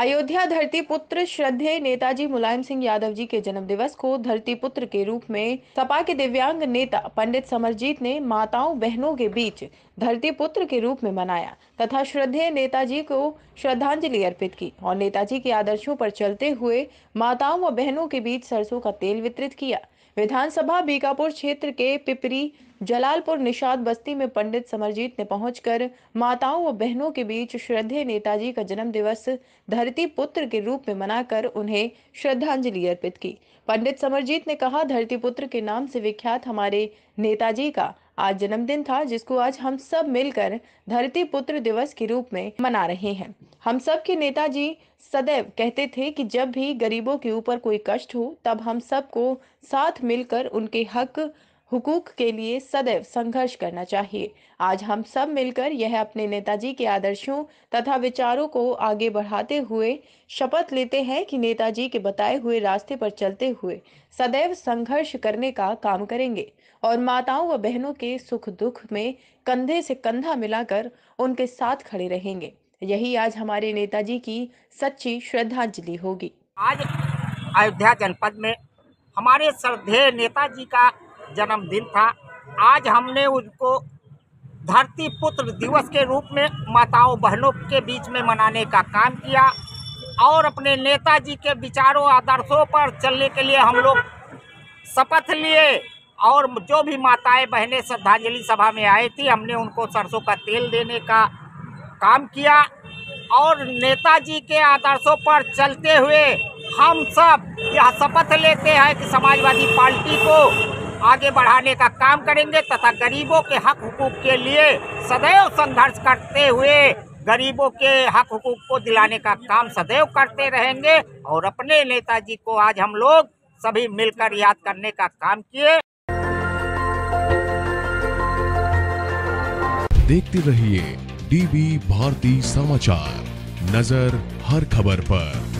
अयोध्या धरती पुत्र श्रद्धेय नेताजी मुलायम सिंह यादव जी के जन्म दिवस को धरती पुत्र के रूप में सपा के दिव्यांग नेता पंडित समरजीत ने माताओं बहनों के बीच धरती पुत्र के रूप में मनाया तथा श्रद्धेय नेताजी को श्रद्धांजलि अर्पित की और नेताजी के आदर्शों पर चलते हुए माताओं व बहनों के बीच सरसों का तेल वितरित किया विधानसभा बीकापुर क्षेत्र के पिपरी जलालपुर निषाद बस्ती में पंडित समरजीत ने पहुंचकर माताओं व बहनों के बीच श्रद्धे नेताजी का जन्म दिवस धरती पुत्र के रूप में मनाकर उन्हें श्रद्धांजलि अर्पित की पंडित समरजीत ने कहा धरती पुत्र के नाम से विख्यात हमारे नेताजी का आज जन्मदिन था जिसको आज हम सब मिलकर धरती पुत्र दिवस के रूप में मना रहे हैं हम सब के नेताजी सदैव कहते थे कि जब भी गरीबों के ऊपर कोई कष्ट हो तब हम सबको साथ मिलकर उनके हक हुकूक के लिए सदैव संघर्ष करना चाहिए आज हम सब मिलकर यह अपने नेताजी के आदर्शों तथा विचारों को आगे बढ़ाते हुए शपथ लेते हैं कि नेताजी के बताए हुए रास्ते पर चलते हुए सदैव संघर्ष करने का काम करेंगे और माताओं व बहनों के सुख दुख में कंधे से कंधा मिलाकर उनके साथ खड़े रहेंगे यही आज हमारे नेताजी की सच्ची श्रद्धांजलि होगी आज अयोध्या जनपद में हमारे श्रद्धेय नेताजी का जन्मदिन था आज हमने उनको धरती पुत्र दिवस के रूप में माताओं बहनों के बीच में मनाने का काम किया और अपने नेताजी के विचारों आदर्शों पर चलने के लिए हम लोग शपथ लिए और जो भी माताएं बहनें श्रद्धांजलि सभा में आई थी हमने उनको सरसों का तेल देने का काम किया और नेताजी के आदर्शों पर चलते हुए हम सब यह शपथ लेते हैं कि समाजवादी पार्टी को आगे बढ़ाने का काम करेंगे तथा गरीबों के हक हकूक के लिए सदैव संघर्ष करते हुए गरीबों के हक हकूक को दिलाने का काम सदैव करते रहेंगे और अपने नेताजी को आज हम लोग सभी मिलकर याद करने का काम किए देखते रहिए डीबी भारती समाचार नजर हर खबर पर